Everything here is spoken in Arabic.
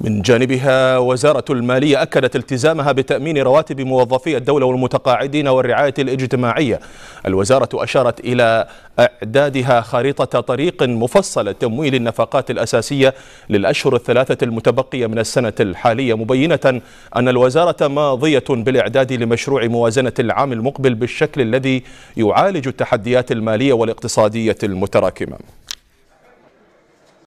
من جانبها وزارة المالية أكدت التزامها بتأمين رواتب موظفي الدولة والمتقاعدين والرعاية الاجتماعية الوزارة أشارت إلى إعدادها خريطة طريق مفصلة تمويل النفقات الأساسية للأشهر الثلاثة المتبقية من السنة الحالية مبينة أن الوزارة ماضية بالإعداد لمشروع موازنة العام المقبل بالشكل الذي يعالج التحديات المالية والاقتصادية المتراكمة